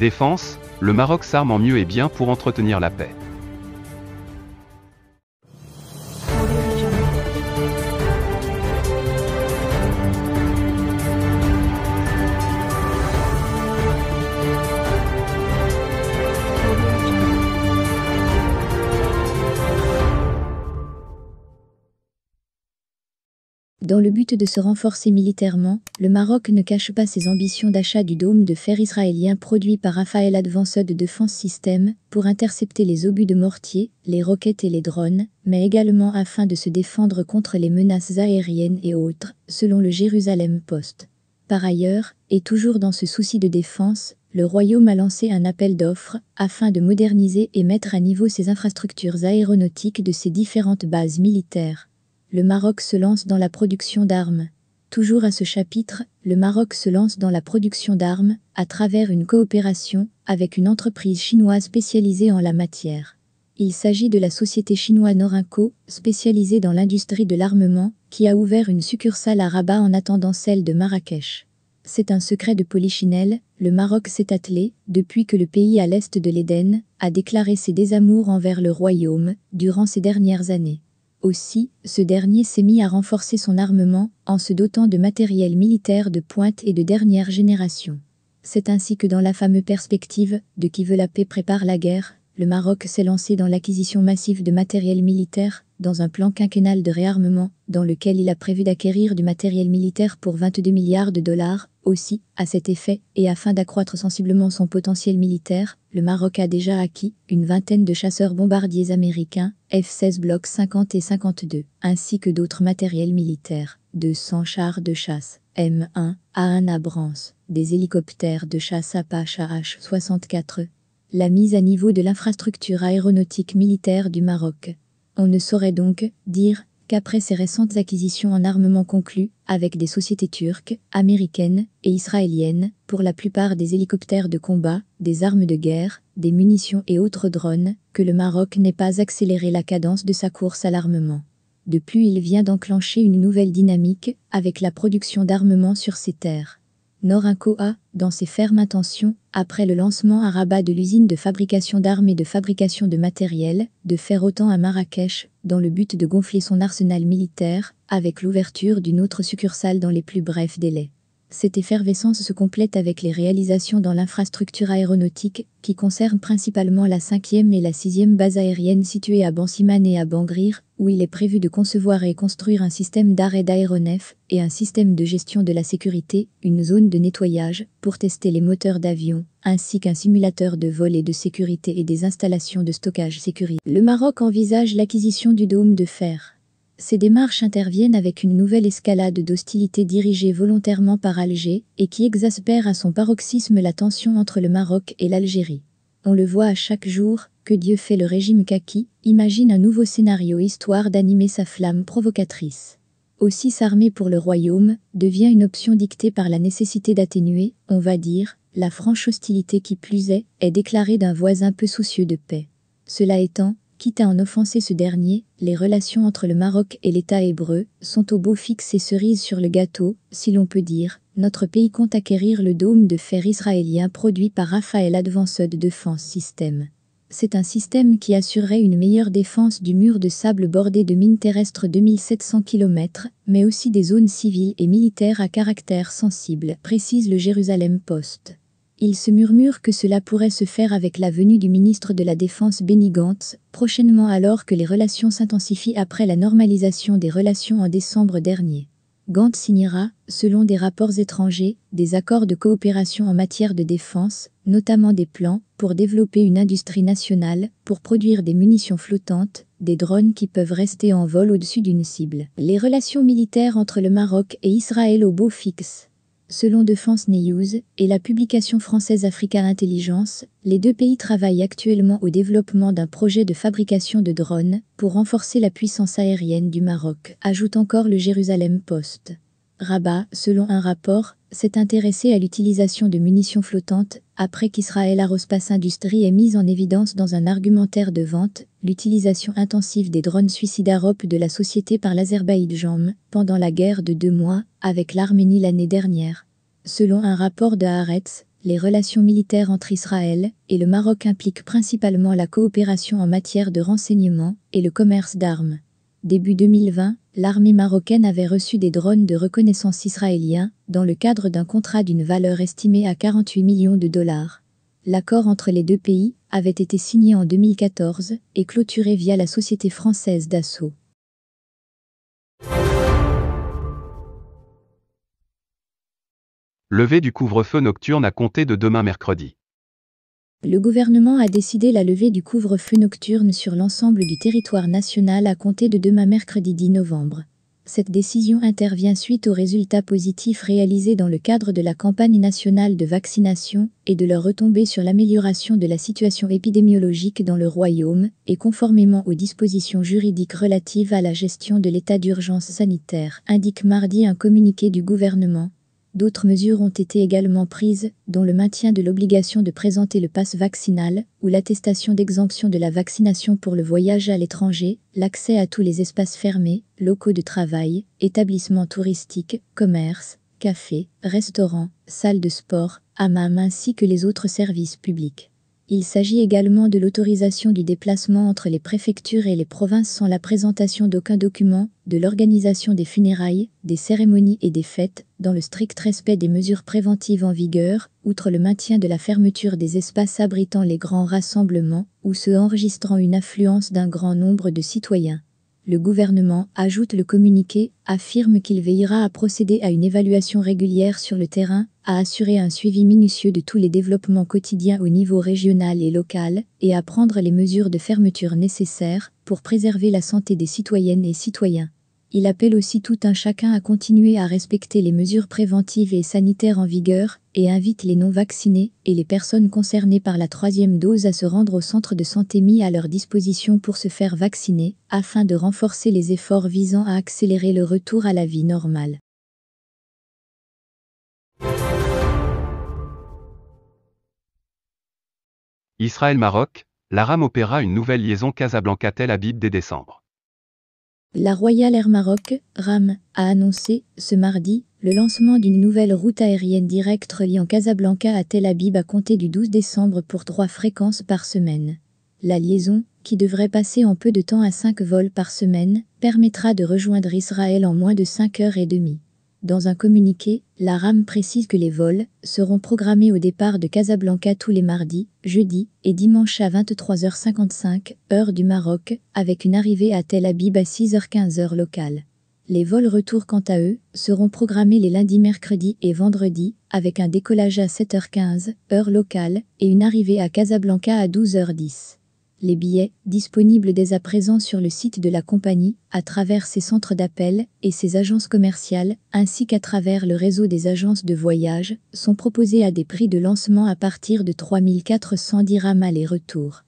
Défense, le Maroc s'arme en mieux et bien pour entretenir la paix. Dans le but de se renforcer militairement, le Maroc ne cache pas ses ambitions d'achat du dôme de fer israélien produit par Rafael Advanced Defense System pour intercepter les obus de mortier, les roquettes et les drones, mais également afin de se défendre contre les menaces aériennes et autres, selon le Jérusalem Post. Par ailleurs, et toujours dans ce souci de défense, le Royaume a lancé un appel d'offres afin de moderniser et mettre à niveau ses infrastructures aéronautiques de ses différentes bases militaires le Maroc se lance dans la production d'armes. Toujours à ce chapitre, le Maroc se lance dans la production d'armes à travers une coopération avec une entreprise chinoise spécialisée en la matière. Il s'agit de la société chinoise Norinco, spécialisée dans l'industrie de l'armement, qui a ouvert une succursale à Rabat en attendant celle de Marrakech. C'est un secret de Polichinelle, le Maroc s'est attelé, depuis que le pays à l'est de l'Éden, a déclaré ses désamours envers le royaume, durant ces dernières années. Aussi, ce dernier s'est mis à renforcer son armement en se dotant de matériel militaire de pointe et de dernière génération. C'est ainsi que dans la fameuse perspective de qui veut la paix prépare la guerre, le Maroc s'est lancé dans l'acquisition massive de matériel militaire, dans un plan quinquennal de réarmement, dans lequel il a prévu d'acquérir du matériel militaire pour 22 milliards de dollars. Aussi, à cet effet, et afin d'accroître sensiblement son potentiel militaire, le Maroc a déjà acquis une vingtaine de chasseurs bombardiers américains, F-16 blocs 50 et 52, ainsi que d'autres matériels militaires, 200 chars de chasse, M1, A1 Abrams, des hélicoptères de chasse Apache AH-64, la mise à niveau de l'infrastructure aéronautique militaire du Maroc. On ne saurait donc dire qu'après ses récentes acquisitions en armement conclues avec des sociétés turques, américaines et israéliennes, pour la plupart des hélicoptères de combat, des armes de guerre, des munitions et autres drones, que le Maroc n'ait pas accéléré la cadence de sa course à l'armement. De plus il vient d'enclencher une nouvelle dynamique avec la production d'armement sur ses terres a, dans ses fermes intentions, après le lancement à Rabat de l'usine de fabrication d'armes et de fabrication de matériel, de faire autant à Marrakech, dans le but de gonfler son arsenal militaire, avec l'ouverture d'une autre succursale dans les plus brefs délais. Cette effervescence se complète avec les réalisations dans l'infrastructure aéronautique, qui concerne principalement la 5e et la 6e base aérienne située à Bansiman et à Bangrir, où il est prévu de concevoir et construire un système d'arrêt d'aéronefs et un système de gestion de la sécurité, une zone de nettoyage pour tester les moteurs d'avion, ainsi qu'un simulateur de vol et de sécurité et des installations de stockage sécurisé. Le Maroc envisage l'acquisition du dôme de fer. Ces démarches interviennent avec une nouvelle escalade d'hostilité dirigée volontairement par Alger et qui exaspère à son paroxysme la tension entre le Maroc et l'Algérie. On le voit à chaque jour, que Dieu fait le régime kaki, imagine un nouveau scénario histoire d'animer sa flamme provocatrice. Aussi s'armer pour le royaume devient une option dictée par la nécessité d'atténuer, on va dire, la franche hostilité qui plus est, est déclarée d'un voisin peu soucieux de paix. Cela étant, Quitte à en offenser ce dernier, les relations entre le Maroc et l'État hébreu sont au beau fixe et cerise sur le gâteau, si l'on peut dire, notre pays compte acquérir le dôme de fer israélien produit par Raphaël Advanced Defense System. C'est un système qui assurerait une meilleure défense du mur de sable bordé de mines terrestres de 1700 km, mais aussi des zones civiles et militaires à caractère sensible, précise le Jérusalem Post il se murmure que cela pourrait se faire avec la venue du ministre de la Défense Benny Gantz, prochainement alors que les relations s'intensifient après la normalisation des relations en décembre dernier. Gantz signera, selon des rapports étrangers, des accords de coopération en matière de défense, notamment des plans pour développer une industrie nationale, pour produire des munitions flottantes, des drones qui peuvent rester en vol au-dessus d'une cible. Les relations militaires entre le Maroc et Israël au beau fixe. Selon Defense News et la publication française Africa Intelligence, les deux pays travaillent actuellement au développement d'un projet de fabrication de drones pour renforcer la puissance aérienne du Maroc, ajoute encore le Jérusalem Post. Rabat, selon un rapport, s'est intéressé à l'utilisation de munitions flottantes après qu'Israël Aerospace Industries ait mis en évidence dans un argumentaire de vente l'utilisation intensive des drones AROP de la société par l'Azerbaïdjan pendant la guerre de deux mois avec l'Arménie l'année dernière. Selon un rapport de Haaretz, les relations militaires entre Israël et le Maroc impliquent principalement la coopération en matière de renseignement et le commerce d'armes. Début 2020, l'armée marocaine avait reçu des drones de reconnaissance israéliens dans le cadre d'un contrat d'une valeur estimée à 48 millions de dollars. L'accord entre les deux pays avait été signé en 2014 et clôturé via la société française d'assaut. Levée du couvre-feu nocturne à compter de demain mercredi. Le gouvernement a décidé la levée du couvre-feu nocturne sur l'ensemble du territoire national à compter de demain mercredi 10 novembre. Cette décision intervient suite aux résultats positifs réalisés dans le cadre de la campagne nationale de vaccination et de leur retombée sur l'amélioration de la situation épidémiologique dans le royaume et conformément aux dispositions juridiques relatives à la gestion de l'état d'urgence sanitaire, indique mardi un communiqué du gouvernement D'autres mesures ont été également prises, dont le maintien de l'obligation de présenter le passe vaccinal ou l'attestation d'exemption de la vaccination pour le voyage à l'étranger, l'accès à tous les espaces fermés, locaux de travail, établissements touristiques, commerces, cafés, restaurants, salles de sport, hammams ainsi que les autres services publics. Il s'agit également de l'autorisation du déplacement entre les préfectures et les provinces sans la présentation d'aucun document, de l'organisation des funérailles, des cérémonies et des fêtes, dans le strict respect des mesures préventives en vigueur, outre le maintien de la fermeture des espaces abritant les grands rassemblements ou se enregistrant une affluence d'un grand nombre de citoyens. Le gouvernement, ajoute le communiqué, affirme qu'il veillera à procéder à une évaluation régulière sur le terrain à assurer un suivi minutieux de tous les développements quotidiens au niveau régional et local, et à prendre les mesures de fermeture nécessaires pour préserver la santé des citoyennes et citoyens. Il appelle aussi tout un chacun à continuer à respecter les mesures préventives et sanitaires en vigueur et invite les non-vaccinés et les personnes concernées par la troisième dose à se rendre au centre de santé mis à leur disposition pour se faire vacciner afin de renforcer les efforts visant à accélérer le retour à la vie normale. Israël-Maroc, la RAM opéra une nouvelle liaison Casablanca-Tel Aviv dès décembre. La Royal Air Maroc, RAM, a annoncé, ce mardi, le lancement d'une nouvelle route aérienne directe reliant Casablanca à Tel Aviv à compter du 12 décembre pour trois fréquences par semaine. La liaison, qui devrait passer en peu de temps à cinq vols par semaine, permettra de rejoindre Israël en moins de 5 heures et demie. Dans un communiqué, la RAM précise que les vols seront programmés au départ de Casablanca tous les mardis, jeudis et dimanches à 23h55, heure du Maroc, avec une arrivée à Tel Aviv à 6h15 heure locale. Les vols retour quant à eux seront programmés les lundis, mercredis et vendredis, avec un décollage à 7h15, heure locale, et une arrivée à Casablanca à 12h10 les billets, disponibles dès à présent sur le site de la compagnie, à travers ses centres d'appel et ses agences commerciales, ainsi qu'à travers le réseau des agences de voyage, sont proposés à des prix de lancement à partir de 3410 dirhams aller-retour.